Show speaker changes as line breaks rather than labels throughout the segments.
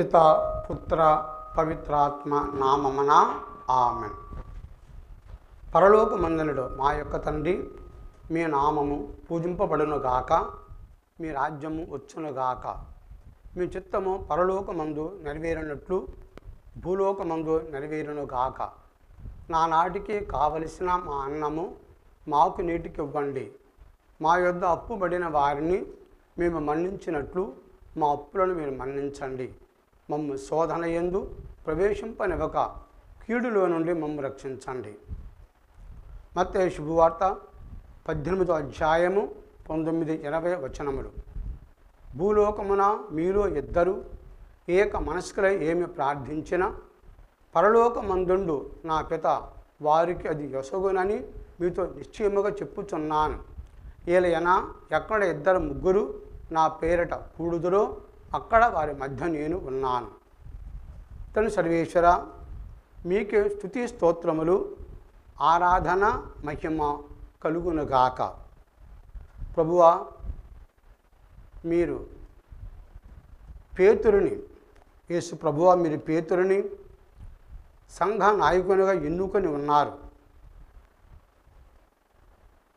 పిత పుత్ర పవిత్రాత్మ నామమన పరలోక పరలోకమందనుడు మా యొక్క తండ్రి మీ నామము పూజింపబడును గాక మీ రాజ్యము వచ్చును గాక మీ చిత్తము పరలోకమందు నెరవేరినట్లు భూలోకమందు గాక నానాటికి కావలసిన మా అన్నము మాకు నీటికి ఇవ్వండి మా యొద్ద అప్పుబడిన వారిని మేము మన్నించినట్లు మా అప్పులను మీరు మన్నించండి మమ్ము శోధన ఎందు ప్రవేశింపనివ్వక కీడులో నుండి మమ్ము రక్షించండి మత్తే శుభవార్త పద్దెనిమిదో అధ్యాయము పంతొమ్మిది ఇరవై వచనములు భూలోకమున మీలో ఇద్దరు ఏక మనస్కులై ఏమి ప్రార్థించినా పరలోకమందుండు నా పిత వారికి అది ఎసగునని మీతో నిశ్చయముగా చెప్పుచున్నాను ఏలయనా ఎక్కడ ఇద్దరు ముగ్గురు నా పేరిట కూడుదురో అక్కడ వారి మధ్య నేను ఉన్నాను తను సర్వేశ్వర మీకు స్థుతి స్తోత్రములు ఆరాధన మహిమ కలుగునుగాక ప్రభువా మీరు పేతురుని యేసు ప్రభువా మీరు పేతురుని సంఘ నాయకునిగా ఎన్నుకొని ఉన్నారు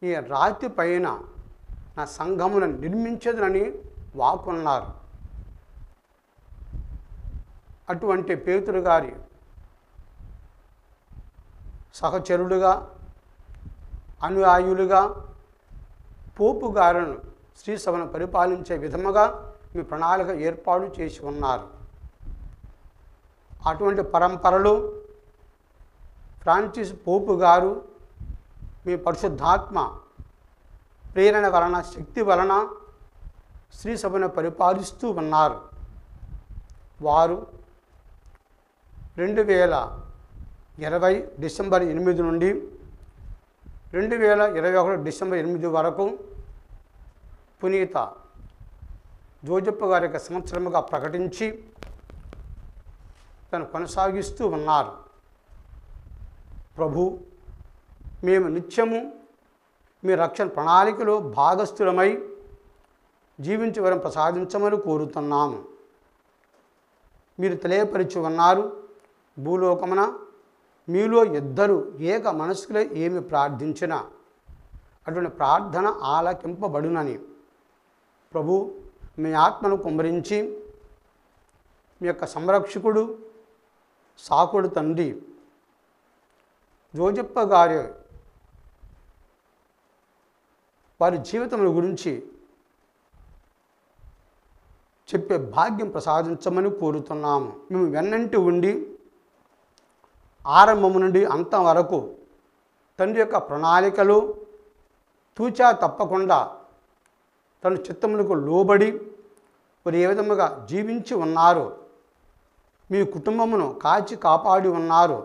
ఈ రాతి పైన నా సంఘమును నిర్మించదునని వాకున్నారు అటువంటి పేతురు గారి సహచరులుగా అనుయాయులుగా పోపు గారును శ్రీసభను పరిపాలించే విధముగా మీ ప్రణాళిక ఏర్పాటు చేసి ఉన్నారు అటువంటి పరంపరలు ఫ్రాన్సిస్ పోపు గారు మీ పరిశుద్ధాత్మ ప్రేరణ వలన శక్తి వలన శ్రీసభను పరిపాలిస్తూ ఉన్నారు వారు రెండు వేల ఇరవై డిసెంబర్ ఎనిమిది నుండి రెండు వేల ఇరవై ఒకటి డిసెంబర్ ఎనిమిది వరకు పునీత జోజప్ప గారి యొక్క సంవత్సరముగా ప్రకటించి తను కొనసాగిస్తూ ఉన్నారు ప్రభు మేము నిత్యము మీ రక్షణ ప్రణాళికలో భాగస్థులమై జీవించవరం ప్రసాదించమని కోరుతున్నాము మీరు తెలియపరిచి ఉన్నారు భూలోకమున మీలో ఇద్దరు ఏక మనస్సులే ఏమి ప్రార్థించినా అటువంటి ప్రార్థన ఆలకింపబడునని ప్రభు మీ ఆత్మను కుమరించి మీ యొక్క సంరక్షకుడు సాకుడు తండ్రి జోజప్ప గారి వారి జీవితముల గురించి చెప్పే భాగ్యం ప్రసాదించమని కోరుతున్నాము మేము వెన్నంటి ఉండి ఆరంభం నుండి అంతం వరకు తండ్రి యొక్క ప్రణాళికలు తూచా తప్పకుండా తన చిత్తములకు లోబడి మరి ఏ విధముగా జీవించి ఉన్నారు మీ కుటుంబమును కాచి కాపాడి ఉన్నారు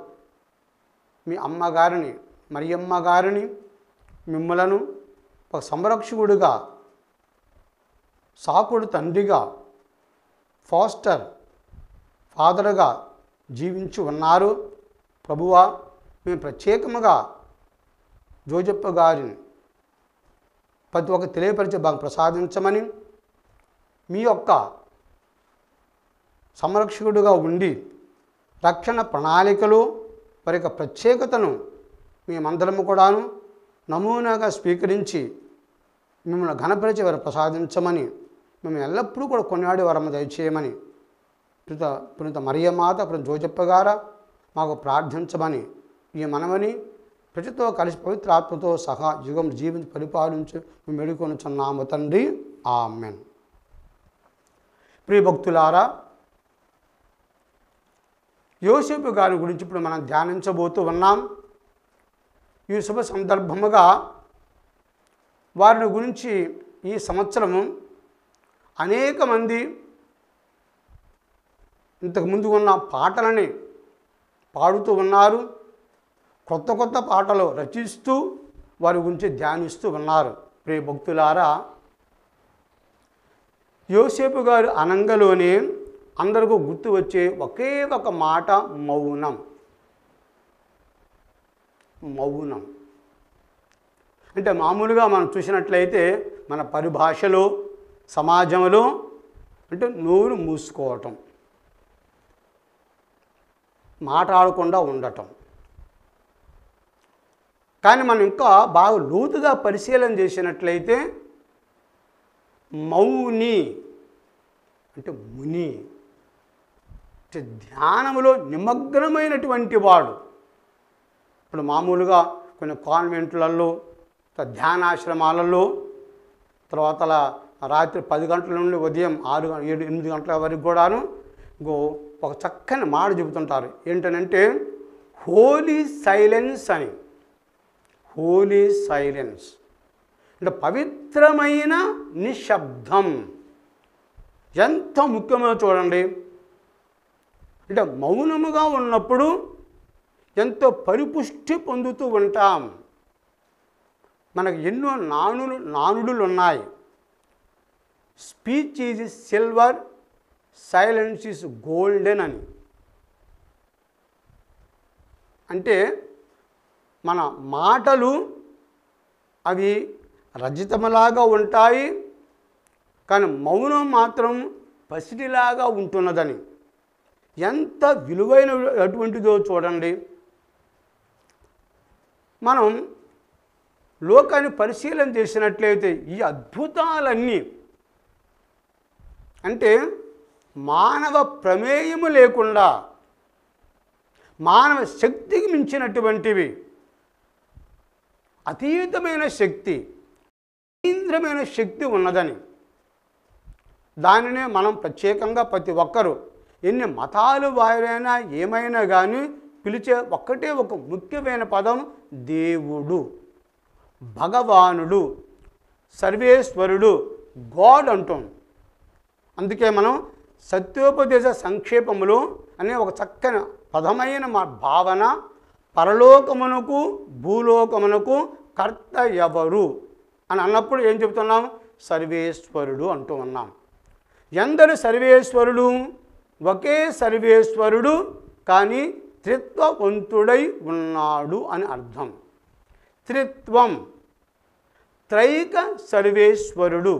మీ అమ్మగారిని మరియమ్మ గారిని మిమ్మలను ఒక సంరక్షకుడిగా సాకుడు తండ్రిగా ఫాస్టర్ ఫాదర్గా జీవించి ఉన్నారు ప్రభువా మేము ప్రత్యేకముగా జోజప్ప గారిని ప్రతి ఒక్క తెలియపరిచే బాగా ప్రసాదించమని మీ యొక్క సంరక్షకుడుగా ఉండి రక్షణ ప్రణాళికలు వారి యొక్క ప్రత్యేకతను మేమందరము కూడాను నమూనాగా స్వీకరించి మిమ్మల్ని ఘనపరిచే వారు ప్రసాదించమని మేము ఎల్లప్పుడూ కూడా కొన్నాడు వారమ్మ దయచేయమని పునీత పునీత మరియమాత పునీత జోజప్ప గారా మాకు ప్రార్థించమని ఈ మనమని ప్రజతో కలిసి పవిత్రాత్మతో సహా యుగం జీవించి పరిపాలించు మెడుకొనుచున్నాము తండ్రి ఆమెన్ ప్రియభక్తులారా యోసేపు గారి గురించి ఇప్పుడు మనం ధ్యానించబోతూ ఉన్నాం ఈ శుభ సందర్భముగా వారిని గురించి ఈ సంవత్సరము అనేక మంది ఇంతకుముందు ఉన్న పాటలని పాడుతూ ఉన్నారు కొత్త కొత్త పాటలు రచిస్తూ వారి గురించి ధ్యానిస్తూ ఉన్నారు ప్రియ భక్తులారా యోసేపు గారు అనంగలోనే అందరికీ గుర్తు వచ్చే ఒకే ఒక మాట మౌనం మౌనం అంటే మామూలుగా మనం చూసినట్లయితే మన పరిభాషలో సమాజంలో అంటే నోరు మూసుకోవటం మాట్లాడకుండా ఉండటం కానీ మనం ఇంకా బాగా లోతుగా పరిశీలన చేసినట్లయితే మౌని అంటే ముని అంటే ధ్యానంలో నిమగ్నమైనటువంటి వాడు ఇప్పుడు మామూలుగా కొన్ని కాన్వెంట్లలో ధ్యానాశ్రమాలలో తర్వాత రాత్రి పది గంటల నుండి ఉదయం ఆరు ఏడు ఎనిమిది గంటల వరకు కూడాను ఒక చక్కని మాట చెబుతుంటారు ఏంటనంటే హోలీ సైలెన్స్ అని హోలీ సైలెన్స్ అంటే పవిత్రమైన నిశ్శబ్దం ఎంత ముఖ్యమో చూడండి అంటే మౌనముగా ఉన్నప్పుడు ఎంతో పరిపుష్టి పొందుతూ ఉంటాం మనకు ఎన్నో నానులు నానుడులు ఉన్నాయి speech is silver silence is golden అని అంటే మన మాటలు అవి రజితములాగా ఉంటాయి కానీ మౌనం మాత్రం పసిటిలాగా ఉంటున్నదని ఎంత విలువైన అటువంటిదో చూడండి మనం లోకాన్ని పరిశీలన చేసినట్లయితే ఈ అద్భుతాలన్నీ అంటే మానవ ప్రమేయము లేకుండా మానవ శక్తికి మించినటువంటివి అతీతమైన శక్తి కేంద్రమైన శక్తి ఉన్నదని దానినే మనం ప్రత్యేకంగా ప్రతి ఒక్కరూ ఎన్ని మతాలు వారైనా ఏమైనా కానీ పిలిచే ఒక్కటే ఒక ముఖ్యమైన పదం దేవుడు భగవానుడు సర్వేశ్వరుడు గాడ్ అంటాం అందుకే మనం సత్యోపదేశ సంక్షేపములు అనే ఒక చక్కని పదమైన మా భావన పరలోకమునకు భూలోకమునకు కర్త ఎవరు అని అన్నప్పుడు ఏం చెబుతున్నాం సర్వేశ్వరుడు అంటూ ఉన్నాం ఎందరు సర్వేశ్వరుడు ఒకే సర్వేశ్వరుడు కానీ త్రిత్వవంతుడై ఉన్నాడు అని అర్థం త్రిత్వం త్రైక సర్వేశ్వరుడు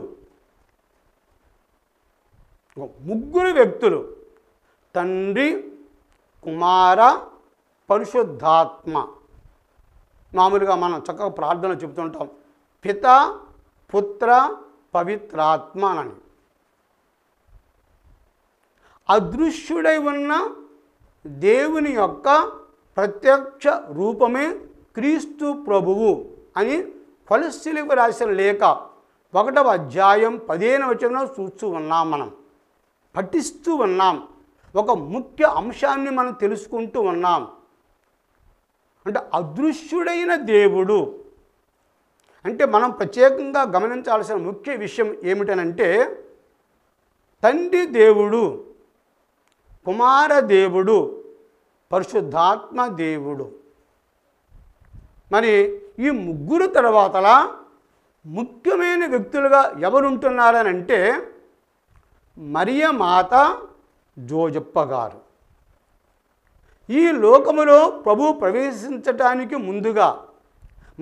ముగ్గురు వ్యక్తులు తండ్రి కుమార పరిశుద్ధాత్మ మామూలుగా మనం చక్కగా ప్రార్థన చెబుతుంటాం పిత పుత్ర పవిత్రాత్మ అని అదృశ్యుడై ఉన్న దేవుని యొక్క ప్రత్యక్ష రూపమే క్రీస్తు ప్రభువు అని కొలస్సీలకు రాసిన లేఖ ఒకటవ అధ్యాయం పదిహేను వచ్చిన చూస్తూ ఉన్నాం మనం పఠిస్తూ ఉన్నాం ఒక ముఖ్య అంశాన్ని మనం తెలుసుకుంటూ ఉన్నాం అంటే అదృశ్యుడైన దేవుడు అంటే మనం ప్రత్యేకంగా గమనించాల్సిన ముఖ్య విషయం ఏమిటనంటే తండ్రి దేవుడు కుమార దేవుడు పరిశుద్ధాత్మ దేవుడు మరి ఈ ముగ్గురు తర్వాతలా ముఖ్యమైన వ్యక్తులుగా ఎవరుంటున్నారనంటే మాత జోజప్ప గారు ఈ లోకములో ప్రభు ప్రవేశించటానికి ముందుగా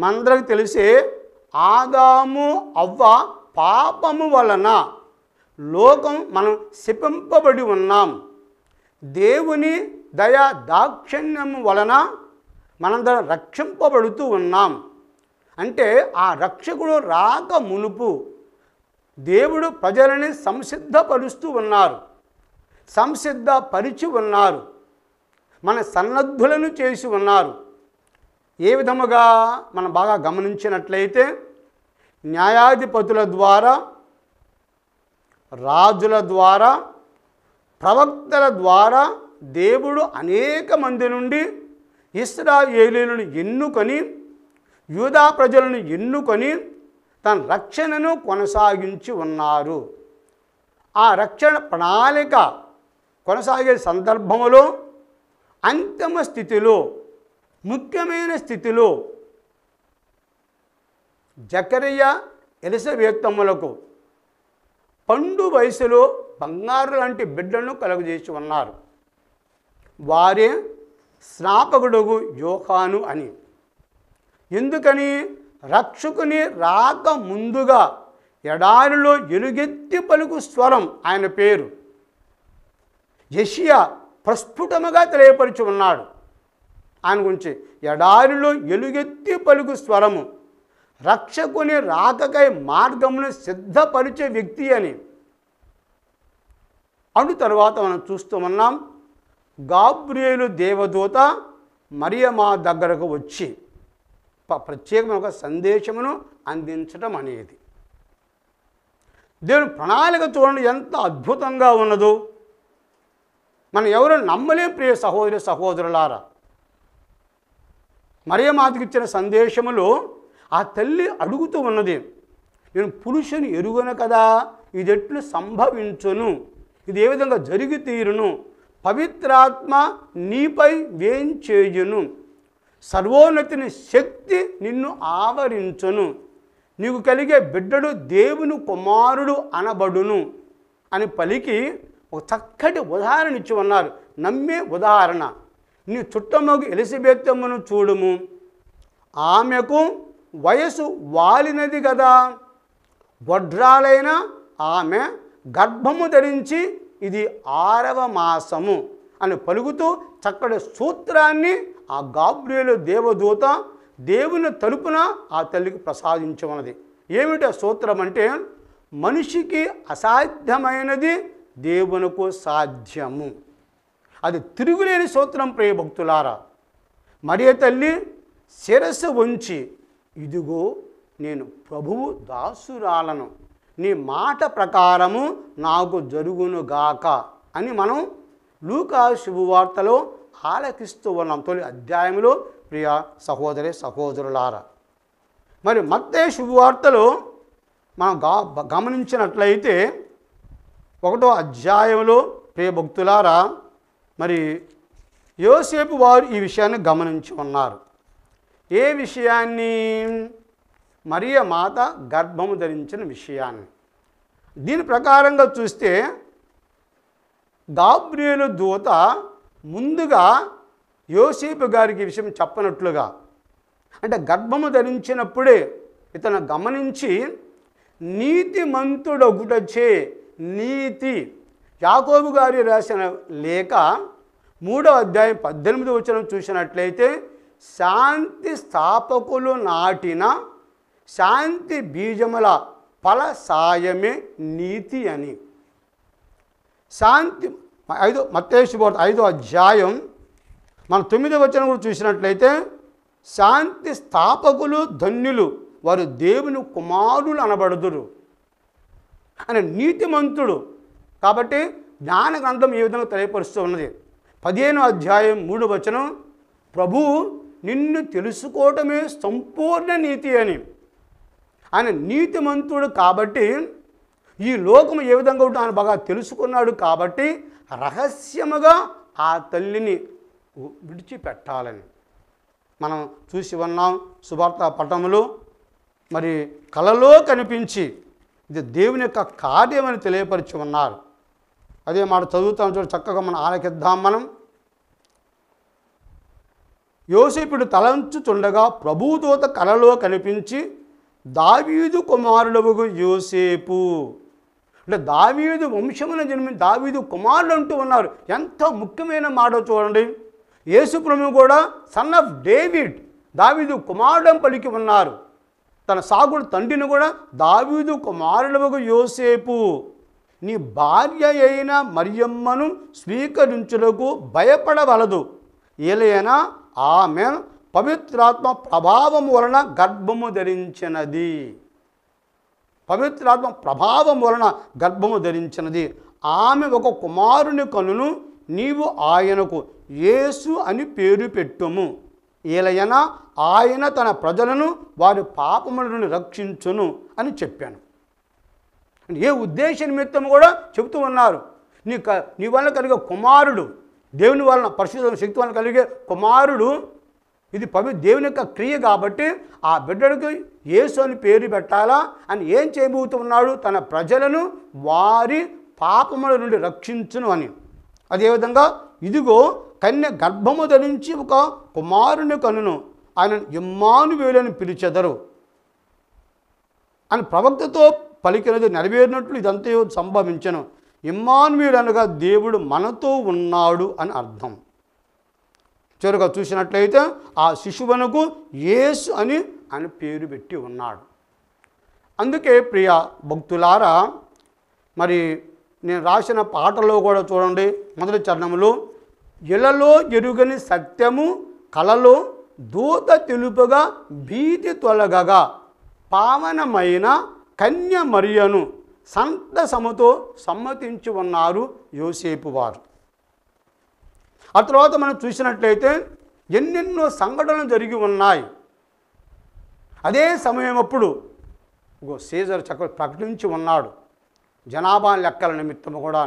మనందరికి తెలిసే ఆదాము అవ్వ పాపము వలన లోకం మనం శపింపబడి ఉన్నాం దేవుని దయా దాక్షిణ్యము వలన మనందరం రక్షింపబడుతూ ఉన్నాం అంటే ఆ రక్షకుడు రాక మునుపు దేవుడు ప్రజలని సంసిద్ధపరుస్తూ ఉన్నారు సంసిద్ధపరిచి ఉన్నారు మన సన్నద్ధులను చేసి ఉన్నారు ఏ విధముగా మనం బాగా గమనించినట్లయితే న్యాయాధిపతుల ద్వారా రాజుల ద్వారా ప్రవక్తల ద్వారా దేవుడు అనేక మంది నుండి ఇస్రాయేలీలను ఎన్నుకొని యూదా ప్రజలను ఎన్నుకొని తన రక్షణను కొనసాగించి ఉన్నారు ఆ రక్షణ ప్రణాళిక కొనసాగే సందర్భంలో అంతిమ స్థితిలో ముఖ్యమైన స్థితిలో జకరియ ఎలిసవేత్తములకు పండు వయసులో బంగారు లాంటి బిడ్డలను కలుగజేసి ఉన్నారు వారే స్నాపకుడుగు యోహాను అని ఎందుకని రక్షకుని రాక ముందుగా ఎడారిలో ఎలుగెత్తి పలుకు స్వరం ఆయన పేరు యషియా ప్రస్ఫుటముగా తెలియపరిచి ఉన్నాడు ఆయన గురించి ఎడారిలో ఎలుగెత్తి పలుకు స్వరము రక్షకుని రాకకై మార్గమును సిద్ధపరిచే వ్యక్తి అని అను తర్వాత మనం చూస్తూ ఉన్నాం గాబ్రియేలు దేవదూత మరియ మా దగ్గరకు వచ్చి ప్రత్యేకమైన ఒక సందేశమును అందించటం అనేది దేవుని ప్రణాళిక చూడండి ఎంత అద్భుతంగా ఉన్నదో మనం ఎవరు నమ్మలేం ప్రియ సహోదరి సహోదరులారా మరియ మాతకిచ్చిన సందేశములో ఆ తల్లి అడుగుతూ ఉన్నది నేను పురుషుని ఎరుగను కదా ఇది ఎట్లు సంభవించును ఇది ఏ విధంగా జరిగి తీరును పవిత్రాత్మ నీపై వేయించేయును సర్వోన్నతిని శక్తి నిన్ను ఆవరించును నీకు కలిగే బిడ్డడు దేవుని కుమారుడు అనబడును అని పలికి ఒక చక్కటి ఉదాహరణ ఇచ్చి ఉన్నారు నమ్మే ఉదాహరణ నీ చుట్టమ్మకు ఎలిసిబెత్తమ్మను చూడుము ఆమెకు వయసు వాలినది కదా వడ్రాలైన ఆమె గర్భము ధరించి ఇది ఆరవ మాసము అని పలుకుతూ చక్కటి సూత్రాన్ని ఆ గాబ్రియేలు దేవదూత దేవుని తలుపున ఆ తల్లికి ప్రసాదించమన్నది ఏమిటో సూత్రం అంటే మనిషికి అసాధ్యమైనది దేవునకు సాధ్యము అది తిరుగులేని సూత్రం ప్రియ భక్తులారా మరే తల్లి శిరస్సు ఉంచి ఇదిగో నేను ప్రభువు దాసురాలను నీ మాట ప్రకారము నాకు జరుగునుగాక అని మనం లూకా శుభవార్తలో ఆలకిస్తూ ఉన్నాం తొలి అధ్యాయంలో ప్రియ సహోదరి సహోదరులారా మరి మత్తే శుభవార్తలు మనం గా గమనించినట్లయితే ఒకటో అధ్యాయంలో ప్రియ భక్తులారా మరి యోసేపు వారు ఈ విషయాన్ని గమనించి ఉన్నారు ఏ విషయాన్ని మరియ మాత గర్భము ధరించిన విషయాన్ని దీని ప్రకారంగా చూస్తే గాబ్రియలు దూత ముందుగా యోసేపు గారికి విషయం చెప్పనట్లుగా అంటే గర్భము ధరించినప్పుడే ఇతను గమనించి నీతి మంతుడొగుటచ్చే నీతి యాకోబు గారి రాసిన లేక మూడో అధ్యాయం పద్దెనిమిది వచ్చిన చూసినట్లయితే శాంతి స్థాపకులు నాటిన శాంతి బీజముల ఫల సాయమే నీతి అని శాంతి ఐదు మత్తేశ్వార్త ఐదో అధ్యాయం మన తొమ్మిది వచ్చిన కూడా చూసినట్లయితే శాంతి స్థాపకులు ధన్యులు వారు దేవుని కుమారులు అనబడుదురు ఆయన నీతిమంతుడు కాబట్టి జ్ఞాన గ్రంథం ఈ విధంగా తెలియపరుస్తూ ఉన్నది పదిహేను అధ్యాయం మూడు వచనం ప్రభు నిన్ను తెలుసుకోవటమే సంపూర్ణ నీతి అని ఆయన నీతిమంతుడు కాబట్టి ఈ లోకం ఏ విధంగా ఉంటుందో ఆయన బాగా తెలుసుకున్నాడు కాబట్టి రహస్యముగా ఆ తల్లిని విడిచిపెట్టాలని మనం చూసి ఉన్నాం సువార్త పటములు మరి కలలో కనిపించి ఇది దేవుని యొక్క కార్యమని తెలియపరిచి ఉన్నారు అదే మాట చదువుతాం చూడు చక్కగా మనం ఆలకిద్దాం మనం యోసేపుడు తలంచుతుండగా ప్రభుదూత కలలో కనిపించి దావీదు కుమారుడవు యోసేపు అంటే దావీదు వంశమున జన్మి దావీదు కుమారుడు అంటూ ఉన్నారు ఎంత ముఖ్యమైన మాట చూడండి యేసుప్రభు కూడా సన్ ఆఫ్ డేవిడ్ దావీదు కుమారుడం పలికి ఉన్నారు తన సాగుడు తండ్రిని కూడా దావీదు కుమారుడు యోసేపు నీ భార్య అయిన మరియమ్మను స్వీకరించులకు భయపడవలదు ఏలైనా ఆమె పవిత్రాత్మ ప్రభావం వలన గర్భము ధరించినది పవిత్రాత్మ ప్రభావం వలన గర్భము ధరించినది ఆమె ఒక కుమారుని కనును నీవు ఆయనకు యేసు అని పేరు పెట్టుము ఏలయన ఆయన తన ప్రజలను వారి పాపములను రక్షించును అని చెప్పాను ఏ ఉద్దేశ నిమిత్తం కూడా చెబుతూ ఉన్నారు నీ నీ వలన కలిగే కుమారుడు దేవుని వలన పరిశుద్ధ శక్తి వలన కలిగే కుమారుడు ఇది పవి దేవుని యొక్క క్రియ కాబట్టి ఆ బిడ్డడికి యేసు అని పేరు పెట్టాలా అని ఏం చేయబోతున్నాడు తన ప్రజలను వారి పాపముల నుండి రక్షించును అని అదేవిధంగా ఇదిగో కన్య గర్భము ధరించి ఒక కుమారుని కనును ఆయన వేలని పిలిచెదరు అని ప్రవక్తతో పలికినది నెరవేరినట్లు ఇదంతా సంభవించను ఇమ్మానువేలు అనగా దేవుడు మనతో ఉన్నాడు అని అర్థం చివరిగా చూసినట్లయితే ఆ శిశువునకు యేస్ అని ఆయన పేరు పెట్టి ఉన్నాడు అందుకే ప్రియ భక్తులారా మరి నేను రాసిన పాటలో కూడా చూడండి మొదటి చరణములు ఇళ్లలో ఎరుగని సత్యము కలలో దూత తెలుపుగా భీతి తొలగగా పావనమైన కన్య మరియను సంత సమ్మతించి ఉన్నారు యోసేపు వారు ఆ తర్వాత మనం చూసినట్లయితే ఎన్నెన్నో సంఘటనలు జరిగి ఉన్నాయి అదే సమయం అప్పుడు సీజర్ చక్ర ప్రకటించి ఉన్నాడు జనాభా లెక్కల నిమిత్తం కూడా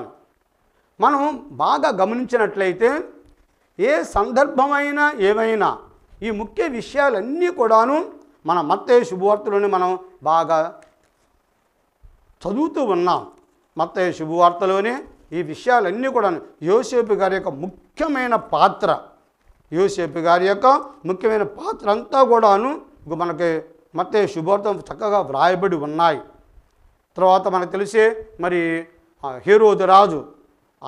మనం బాగా గమనించినట్లయితే ఏ సందర్భమైనా ఏమైనా ఈ ముఖ్య విషయాలన్నీ కూడాను మన మత్తయ్య శుభవార్తలని మనం బాగా చదువుతూ ఉన్నాం మత్తయ్య శుభవార్తలోనే ఈ విషయాలన్నీ కూడా యోసేపు గారి యొక్క ముఖ్యమైన పాత్ర యోసేపు గారి యొక్క ముఖ్యమైన పాత్ర అంతా కూడాను మనకి మతే శుభార్థం చక్కగా వ్రాయబడి ఉన్నాయి తర్వాత మనకు తెలిసే మరి హీరోది రాజు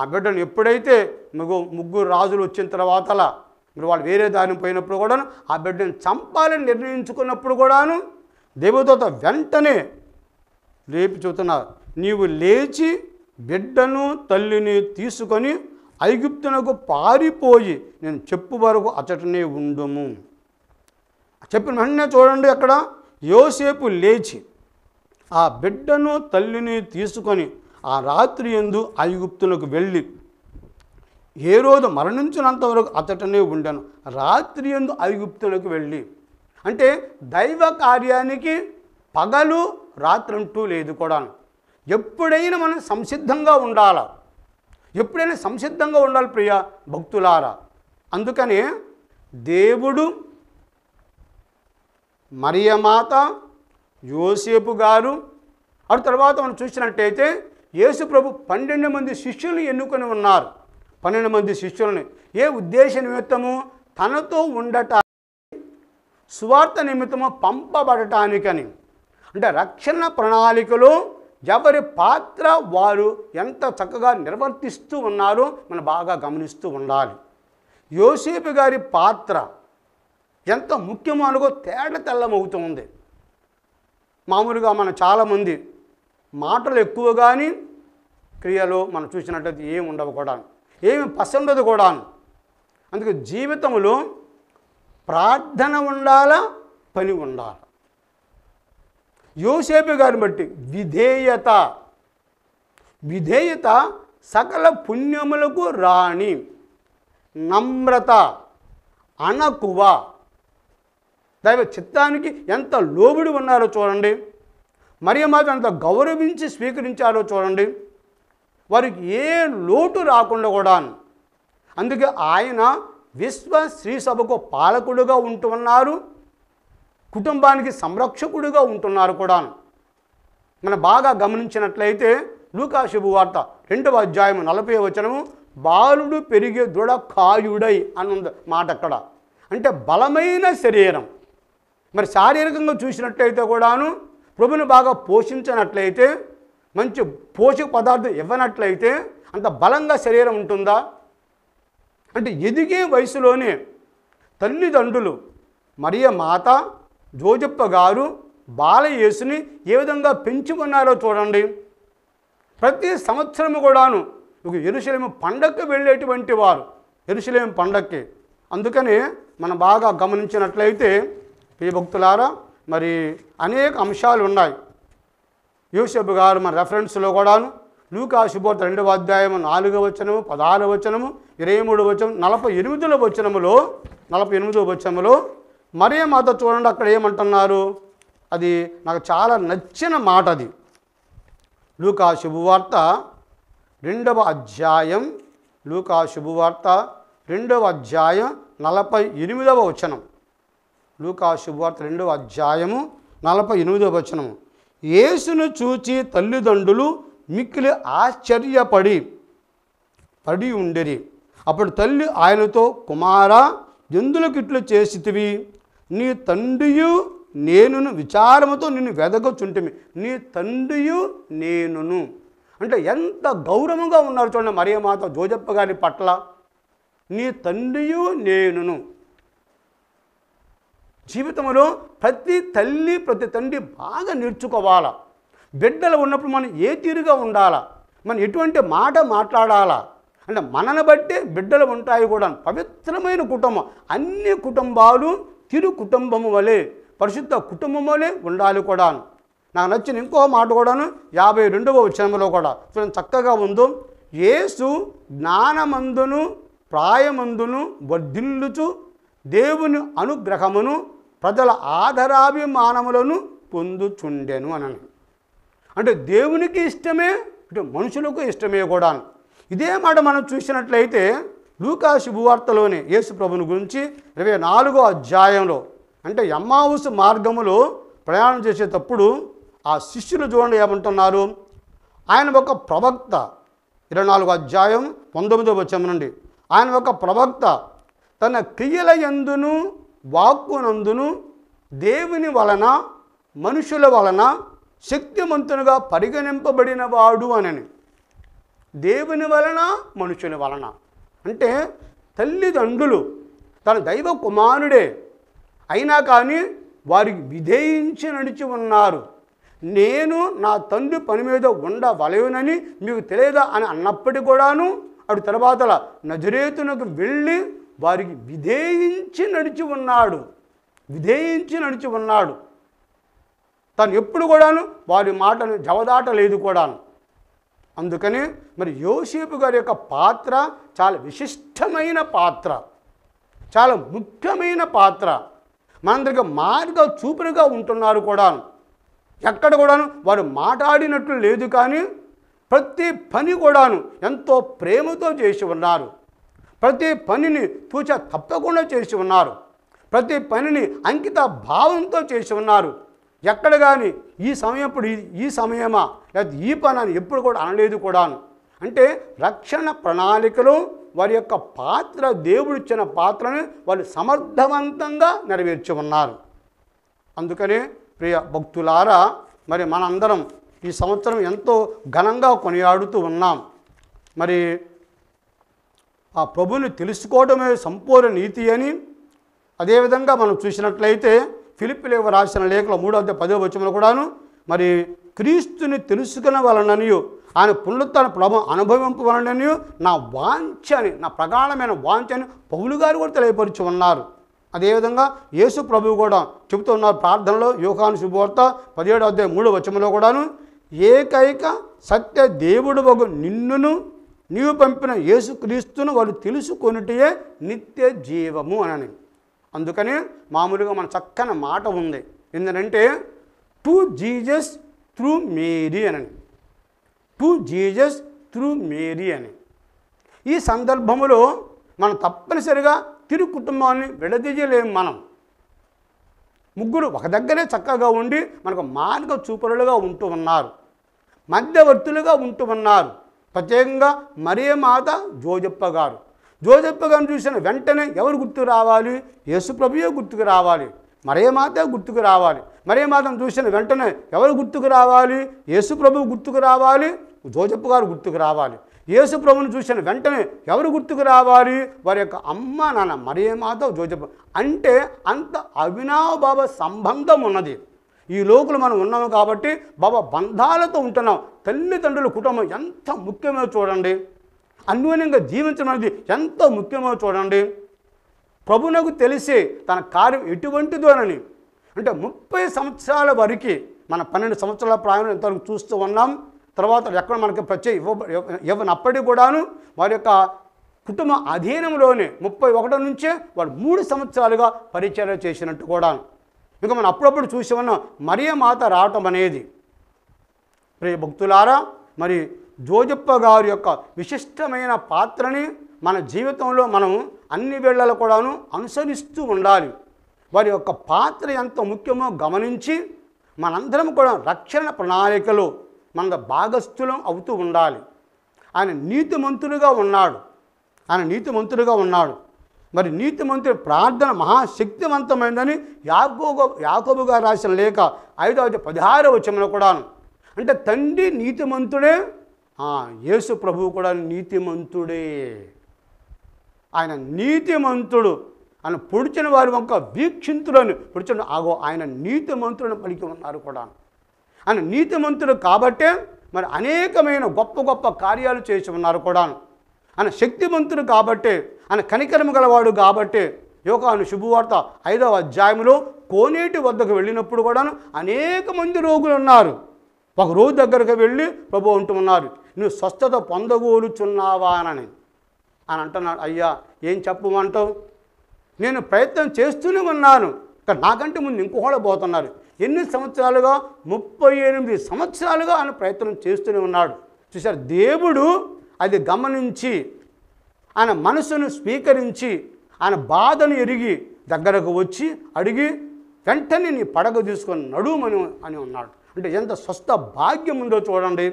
ఆ బిడ్డను ఎప్పుడైతే మీకు ముగ్గురు రాజులు వచ్చిన తర్వాతలా మీరు వాళ్ళు వేరే దారిని పోయినప్పుడు కూడాను ఆ బిడ్డను చంపాలని నిర్ణయించుకున్నప్పుడు కూడాను దేవదూత వెంటనే లేపి చూస్తున్నారు నీవు లేచి బిడ్డను తల్లిని తీసుకొని ఐగుప్తునకు పారిపోయి నేను చెప్పు వరకు అచటనే ఉండుము చెప్పిన వెంటనే చూడండి అక్కడ యోసేపు లేచి ఆ బిడ్డను తల్లిని తీసుకొని ఆ రాత్రి ఎందు ఐగుప్తులకు వెళ్ళి ఏ రోజు మరణించినంత వరకు అతటనే ఉండను రాత్రి ఎందు ఐగుప్తులకు వెళ్ళి అంటే దైవ కార్యానికి పగలు రాత్రంటూ లేదు కూడా ఎప్పుడైనా మనం సంసిద్ధంగా ఉండాల ఎప్పుడైనా సంసిద్ధంగా ఉండాలి ప్రియ భక్తులారా అందుకని దేవుడు మరియమాత యోసేపు గారు ఆ తర్వాత మనం చూసినట్టయితే యేసు ప్రభు పన్నెండు మంది శిష్యులను ఎన్నుకొని ఉన్నారు పన్నెండు మంది శిష్యులను ఏ ఉద్దేశ నిమిత్తము తనతో ఉండటానికి సువార్త నిమిత్తము పంపబడటానికని అంటే రక్షణ ప్రణాళికలో ఎవరి పాత్ర వారు ఎంత చక్కగా నిర్వర్తిస్తూ ఉన్నారో మనం బాగా గమనిస్తూ ఉండాలి యోసేపు గారి పాత్ర ఎంత అనుకో తేడ తెల్లమవుతుంది మామూలుగా మనం చాలామంది మాటలు ఎక్కువ కానీ క్రియలు మనం చూసినట్టయితే ఏమి ఉండవు కూడా ఏమి పసండదు కూడా అందుకే జీవితంలో ప్రార్థన ఉండాలా పని ఉండాలి యోసేపు గారిని బట్టి విధేయత విధేయత సకల పుణ్యములకు రాణి నమ్రత అనకువ దైవ చిత్తానికి ఎంత లోబుడి ఉన్నారో చూడండి మరియు మాకు అంత గౌరవించి స్వీకరించారో చూడండి వారికి ఏ లోటు రాకుండా కూడా అందుకే ఆయన విశ్వ శ్రీ సభకు పాలకుడుగా ఉంటూ ఉన్నారు కుటుంబానికి సంరక్షకుడిగా ఉంటున్నారు కూడాను మనం బాగా గమనించినట్లయితే లూకాశుభు వార్త రెండవ అధ్యాయం నలభై వచనము బాలుడు పెరిగే దృఢ కాయుడై అని మాట అక్కడ అంటే బలమైన శరీరం మరి శారీరకంగా చూసినట్లయితే కూడాను ప్రభుని బాగా పోషించినట్లయితే మంచి పోషక పదార్థం ఇవ్వనట్లయితే అంత బలంగా శరీరం ఉంటుందా అంటే ఎదిగే వయసులోనే తల్లిదండ్రులు మరియ మాత జోజప్ప గారు బాలయేసుని ఏ విధంగా పెంచుకున్నారో చూడండి ప్రతి సంవత్సరము కూడాను ఒక ఎరుశలేము పండక్కి వెళ్ళేటువంటి వారు ఎరుశలేం పండక్కి అందుకని మనం బాగా గమనించినట్లయితే ఈ భక్తులారా మరి అనేక అంశాలు ఉన్నాయి యూసెఫ్ గారు మన రెఫరెన్స్లో కూడాను లూకా శుభోర్త రెండవ అధ్యాయము నాలుగవ వచనము పదహారు వచనము ఇరవై మూడు వచనం నలభై ఎనిమిదవ వచనములో నలభై ఎనిమిదవ వచనములో మరే మాత చూడండి అక్కడ ఏమంటున్నారు అది నాకు చాలా నచ్చిన మాట అది లూకా శుభవార్త రెండవ అధ్యాయం లూకా శుభవార్త రెండవ అధ్యాయం నలభై ఎనిమిదవ వచనం లూకా శుభవార్త రెండవ అధ్యాయము నలభై ఎనిమిదవ వచనము యేసును చూచి తల్లిదండ్రులు మిక్కిలి ఆశ్చర్యపడి పడి ఉండేరి అప్పుడు తల్లి ఆయనతో కుమార ఎందులకు ఇట్లు చేసితివి నీ తండ్రియు నేనును విచారముతో నిన్ను వెదగచుంటిమి నీ తండ్రియు నేనును అంటే ఎంత గౌరవంగా ఉన్నారు చూడండి మరియమాత జోజప్ప గారి పట్ల నీ తండ్రియు నేనును జీవితంలో ప్రతి తల్లి ప్రతి తండ్రి బాగా నేర్చుకోవాల బిడ్డలు ఉన్నప్పుడు మనం ఏ తీరుగా ఉండాలా మనం ఎటువంటి మాట మాట్లాడాలా అంటే మనని బట్టే బిడ్డలు ఉంటాయి కూడా పవిత్రమైన కుటుంబం అన్ని కుటుంబాలు తిరు కుటుంబము వలె పరిశుద్ధ కుటుంబం వలె ఉండాలి కూడా నాకు నచ్చిన ఇంకో మాట కూడాను యాభై రెండవ వచనంలో కూడా చూడండి చక్కగా ఉందో ఏసు జ్ఞానమందును ప్రాయమందును వర్ధిల్లుచు దేవుని అనుగ్రహమును ప్రజల ఆదరాభిమానములను పొందుచుండెను అని అంటే దేవునికి ఇష్టమే అంటే మనుషులకు ఇష్టమే కూడా ఇదే మాట మనం చూసినట్లయితే లూకా శుభవార్తలోనే యేసు ప్రభుని గురించి ఇరవై నాలుగో అధ్యాయంలో అంటే ఎమ్మావుసు మార్గములో ప్రయాణం చేసేటప్పుడు ఆ శిష్యులు చూడండి ఏమంటున్నారు ఆయన ఒక ప్రవక్త ఇరవై నాలుగో అధ్యాయం పంతొమ్మిదో వచ్చాము నుండి ఆయన ఒక ప్రవక్త తన క్రియల ఎందును వాక్కునందును దేవుని వలన మనుషుల వలన శక్తివంతునిగా పరిగణింపబడిన వాడు అనని దేవుని వలన మనుషుల వలన అంటే తల్లిదండ్రులు తన దైవ కుమారుడే అయినా కానీ వారికి విధేయించి నడిచి ఉన్నారు నేను నా తండ్రి పని మీద ఉండవలేనని మీకు తెలియదా అని అన్నప్పటికీ కూడాను అటు తర్వాతల నజరేతునకు వెళ్ళి వారికి విధేయించి నడిచి ఉన్నాడు విధేయించి నడిచి ఉన్నాడు తను ఎప్పుడు కూడాను వారి మాటను జవదాటలేదు కూడాను అందుకని మరి యోసేపు గారి యొక్క పాత్ర చాలా విశిష్టమైన పాత్ర చాలా ముఖ్యమైన పాత్ర దగ్గర మార్గ చూపురుగా ఉంటున్నారు కూడా ఎక్కడ కూడాను వారు మాట్లాడినట్లు లేదు కానీ ప్రతి పని కూడాను ఎంతో ప్రేమతో చేసి ఉన్నారు ప్రతి పనిని తూచ తప్పకుండా చేసి ఉన్నారు ప్రతి పనిని అంకిత భావంతో చేసి ఉన్నారు ఎక్కడ కానీ ఈ సమయం ఇప్పుడు ఈ సమయమా లేదా ఈ పని ఎప్పుడు కూడా అనలేదు కూడాను అంటే రక్షణ ప్రణాళికలో వారి యొక్క పాత్ర దేవుడిచ్చిన పాత్రను వాళ్ళు సమర్థవంతంగా నెరవేర్చి ఉన్నారు అందుకనే ప్రియ భక్తులారా మరి మనందరం ఈ సంవత్సరం ఎంతో ఘనంగా కొనియాడుతూ ఉన్నాం మరి ఆ ప్రభుని తెలుసుకోవడమే సంపూర్ణ నీతి అని అదేవిధంగా మనం చూసినట్లయితే ఫిలిపిలేవ రాసిన లేఖలో మూడో అధ్యాయ పదో వచ్చిన కూడాను మరి క్రీస్తుని తెలుసుకున్న వాళ్ళననియు ఆయన పునరుత్న ప్రభు అనుభవింపు వలననియు నా వాంఛని నా ప్రగాఢమైన వాంఛని పౌలు గారు కూడా తెలియపరిచి ఉన్నారు అదేవిధంగా యేసు ప్రభువు కూడా చెబుతూ ఉన్నారు ప్రార్థనలో యోగాను శుభవార్త పదిహేడు అధ్యాయ మూడు వచ్చంలో కూడాను ఏకైక సత్య దేవుడు ఒక నిన్నును నీవు పంపిన యేసు క్రీస్తును వాళ్ళు తెలుసుకొనిటియే నిత్య జీవము అని అందుకని మామూలుగా మన చక్కని మాట ఉంది ఏంటంటే టు జీజస్ త్రూ మేరీ అని టు జీజస్ త్రూ మేరీ అని ఈ సందర్భములో మనం తప్పనిసరిగా తిరు కుటుంబాన్ని విడదీయలేము మనం ముగ్గురు ఒక దగ్గరే చక్కగా ఉండి మనకు మార్గ చూపరులుగా ఉంటూ ఉన్నారు మధ్యవర్తులుగా ఉంటూ ఉన్నారు ప్రత్యేకంగా మరే మాత జోజప్ప గారు జోజప్ప గారిని చూసిన వెంటనే ఎవరు గుర్తుకు రావాలి యేసుప్రభుయే గుర్తుకు రావాలి మరే మాత గుర్తుకు రావాలి మరే మాతను చూసిన వెంటనే ఎవరు గుర్తుకు రావాలి యేసుప్రభు గుర్తుకు రావాలి జోజప్ప గారు గుర్తుకు రావాలి యేసుప్రభుని చూసిన వెంటనే ఎవరు గుర్తుకు రావాలి వారి యొక్క అమ్మ నాన్న మరే మాత జోజప్ప అంటే అంత అవినాభావ సంబంధం ఉన్నది ఈ లోకులు మనం ఉన్నాము కాబట్టి బాబా బంధాలతో ఉంటున్నాం తల్లిదండ్రుల కుటుంబం ఎంత ముఖ్యమో చూడండి అన్యోన్యంగా జీవించడం అనేది ఎంతో ముఖ్యమో చూడండి ప్రభునకు తెలిసి తన కార్యం అని అంటే ముప్పై సంవత్సరాల వరకు మన పన్నెండు సంవత్సరాల ప్రాయంలో ఇంతవరకు చూస్తూ ఉన్నాం తర్వాత ఎక్కడ మనకి ప్రత్యేక ఇవ్వ ఇవ్వనప్పటికీ కూడాను వారి యొక్క కుటుంబ అధీనంలోనే ముప్పై ఒకటి నుంచే వాడు మూడు సంవత్సరాలుగా పరిచయం చేసినట్టు కూడా ఇంకా మనం అప్పుడప్పుడు చూసి ఉన్నాం మరియ మాత రావటం అనేది ప్రియ భక్తులారా మరి జోజప్ప గారి యొక్క విశిష్టమైన పాత్రని మన జీవితంలో మనం అన్ని వేళలు కూడాను అనుసరిస్తూ ఉండాలి వారి యొక్క పాత్ర ఎంత ముఖ్యమో గమనించి మనందరం కూడా రక్షణ ప్రణాళికలో మన భాగస్థులం అవుతూ ఉండాలి ఆయన నీతిమంతుడుగా ఉన్నాడు ఆయన నీతిమంతుడుగా ఉన్నాడు మరి నీతిమంతుడి ప్రార్థన మహాశక్తివంతమైందని యాకోబు యాకోబు రాసిన లేఖ ఐదవ పదహారవ వచనంలో కూడాను అంటే తండ్రి నీతిమంతుడే యేసు ప్రభువు కూడా నీతిమంతుడే ఆయన నీతిమంతుడు ఆయన పొడిచిన వారి వంక వీక్షింతులను పొడిచిన ఆగో ఆయన మంత్రులను పలికి ఉన్నారు కూడా ఆయన నీతిమంతుడు కాబట్టే మరి అనేకమైన గొప్ప గొప్ప కార్యాలు చేసి ఉన్నారు కూడా ఆయన శక్తిమంతుడు కాబట్టే ఆయన కనికరము గలవాడు కాబట్టే యోగాను శుభవార్త ఐదవ అధ్యాయంలో కోనేటి వద్దకు వెళ్ళినప్పుడు కూడాను అనేక మంది రోగులు ఉన్నారు ఒక రోజు దగ్గరకు వెళ్ళి ప్రభు అంటున్నారు నువ్వు స్వస్థత పొందగోలుచున్నావా అని అని అంటున్నాడు అయ్యా ఏం చెప్పమంటావు నేను ప్రయత్నం చేస్తూనే ఉన్నాను ఇక్కడ నాకంటే ముందు ఇంకోహోళ పోతున్నారు ఎన్ని సంవత్సరాలుగా ముప్పై ఎనిమిది సంవత్సరాలుగా ఆయన ప్రయత్నం చేస్తూనే ఉన్నాడు చూశారు దేవుడు అది గమనించి ఆయన మనసును స్వీకరించి ఆయన బాధను ఎరిగి దగ్గరకు వచ్చి అడిగి వెంటనే నీ పడగ తీసుకొని నడుమని అని ఉన్నాడు అంటే ఎంత స్వస్థ భాగ్యం ఉందో చూడండి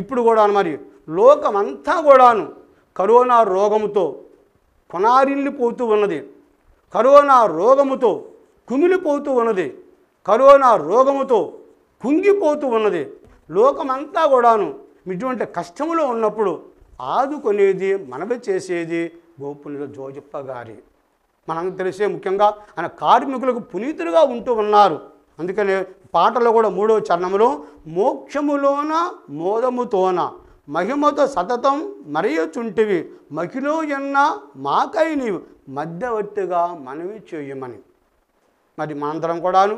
ఇప్పుడు కూడా మరి లోకమంతా కూడాను కరోనా రోగముతో కొనారిల్లిపోతూ ఉన్నది కరోనా రోగముతో కుమిలిపోతూ ఉన్నది కరోనా రోగముతో కుంగిపోతూ ఉన్నది లోకమంతా కూడాను ఇటువంటి కష్టములో ఉన్నప్పుడు ఆదుకునేది మనవి చేసేది గోపుల జోజప్ప గారి మనకు తెలిసే ముఖ్యంగా ఆయన కార్మికులకు పునీతులుగా ఉంటూ ఉన్నారు అందుకని పాటలో కూడా మూడవ చరణములు మోక్షములోన మోదముతోన మహిమతో సతతం మరియు చుంటివి మహిలో ఎన్న మాకై నీవు మధ్యవర్తిగా మనవి చేయమని మరి మనందరం కూడాను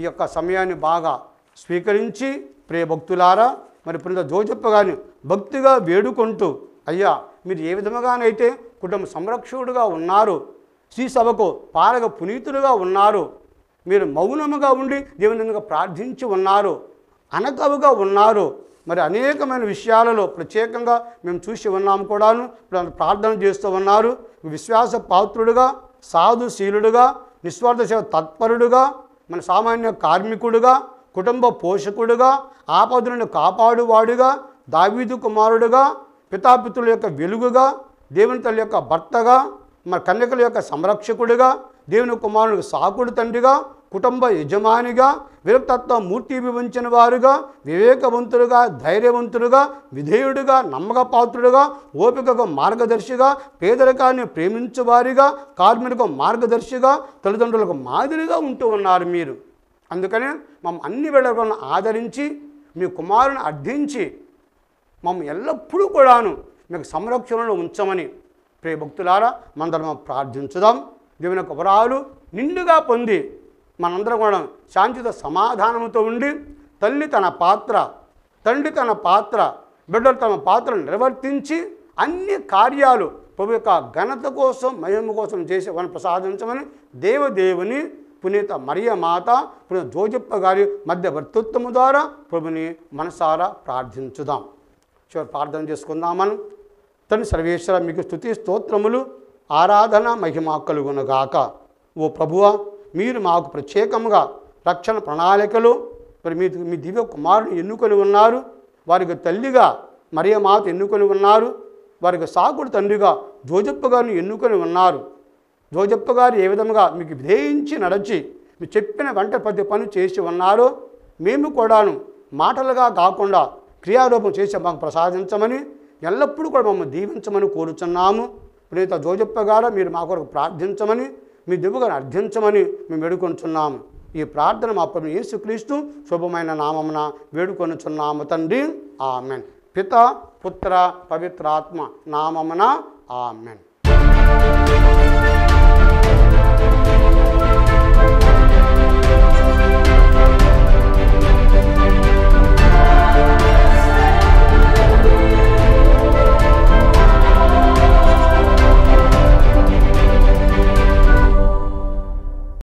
ఈ యొక్క సమయాన్ని బాగా స్వీకరించి ప్రియ భక్తులారా మరి పునీత జోజప్ప గారిని భక్తిగా వేడుకుంటూ అయ్యా మీరు ఏ విధముగానైతే కుటుంబ సంరక్షకుడుగా ఉన్నారు శ్రీ సభకు పాలక పునీతులుగా ఉన్నారు మీరు మౌనముగా ఉండి దేవుని ఎందుకు ప్రార్థించి ఉన్నారు అనగవుగా ఉన్నారు మరి అనేకమైన విషయాలలో ప్రత్యేకంగా మేము చూసి ఉన్నాము కూడాను ఇప్పుడు ప్రార్థన చేస్తూ ఉన్నారు విశ్వాస పాత్రుడుగా సాధుశీలుడుగా నిస్వార్థ సేవ తత్పరుడుగా మన సామాన్య కార్మికుడుగా కుటుంబ పోషకుడుగా ఆపదలను కాపాడువాడుగా దావీదు కుమారుడుగా పితాపితుల యొక్క వెలుగుగా దేవుని తల్లి యొక్క భర్తగా మన కన్యకల యొక్క సంరక్షకుడిగా దేవుని కుమారుడు సాకుడు తండ్రిగా కుటుంబ యజమానిగా విరక్తత్వ మూర్తి విభించిన వారుగా వివేకవంతుడుగా ధైర్యవంతుడుగా విధేయుడిగా నమ్మకపాత్రుడుగా ఓపికకు మార్గదర్శిగా పేదరికాన్ని ప్రేమించేవారిగా కార్మికులకు మార్గదర్శిగా తల్లిదండ్రులకు మాదిరిగా ఉంటూ ఉన్నారు మీరు అందుకనే మమ్మ అన్ని వేళలను ఆదరించి మీ కుమారుని అర్థించి మమ్మ ఎల్లప్పుడూ కూడాను మీకు సంరక్షణలో ఉంచమని ప్రియభక్తులారా మందరం ప్రార్థించుదాం దేవుని యొక్క నిండుగా పొంది మనందరం కూడా శాంతితో సమాధానంతో ఉండి తల్లి తన పాత్ర తండ్రి తన పాత్ర బిడ్డలు తమ పాత్రను నిర్వర్తించి అన్ని కార్యాలు ప్రభు యొక్క ఘనత కోసం మహిమ కోసం చేసే వన ప్రసాదించమని దేవదేవుని పునీత మరియ మాత పునీత జోజప్ప గారి మధ్య ద్వారా ప్రభుని మనసారా ప్రార్థించుదాం చివరి ప్రార్థన చేసుకుందామని మనం తండ్రి సర్వేశ్వర మీకు స్థుతి స్తోత్రములు ఆరాధన మహిమ కలుగునగాక ఓ ప్రభువా మీరు మాకు ప్రత్యేకంగా రక్షణ ప్రణాళికలు మరి మీ మీ దివ్య కుమారుని ఎన్నుకొని ఉన్నారు వారికి తల్లిగా మరియ మాత ఎన్నుకొని ఉన్నారు వారికి సాకుడు తండ్రిగా జోజప్ప గారిని ఎన్నుకొని ఉన్నారు జోజప్ప గారు ఏ విధంగా మీకు విధేయించి నడిచి మీరు చెప్పిన వెంట ప్రతి పని చేసి ఉన్నారో మేము కూడాను మాటలుగా కాకుండా క్రియారూపం చేసి మాకు ప్రసాదించమని ఎల్లప్పుడూ కూడా మమ్మల్ని దీవించమని కోరుచున్నాము ప్రేత జోజప్ప గారు మీరు మా కొరకు ప్రార్థించమని మీ దివ్వుగా అర్థించమని మేము వేడుకొనుచున్నాం ఈ ప్రార్థన మా ప్రభు యేసుక్రీస్తు శుభమైన నామమున వేడుకొనుచున్నాము తండ్రి ఆమెన్ పిత పుత్ర పవిత్రాత్మ నామమున ఆమెన్